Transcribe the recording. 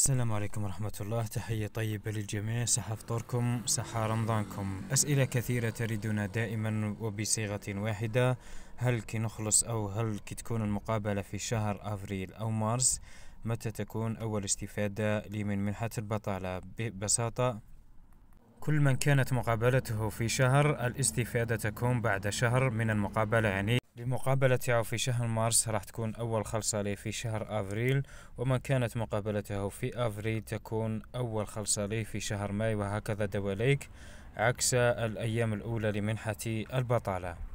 السلام عليكم ورحمة الله تحية طيبة للجميع صحة فطوركم صحة رمضانكم أسئلة كثيرة تردنا دائما وبصيغة واحدة هل كي نخلص أو هل كي تكون المقابلة في شهر أفريل أو مارس متى تكون أول استفادة لي من منحة البطالة ببساطة كل من كانت مقابلته في شهر الاستفادة تكون بعد شهر من المقابلة يعني بمقابلة عو في شهر مارس راح تكون أول خلصة لي في شهر أفريل وما كانت مقابلته في أفريل تكون أول خلصة لي في شهر ماي وهكذا دواليك عكس الأيام الأولى لمنحة البطالة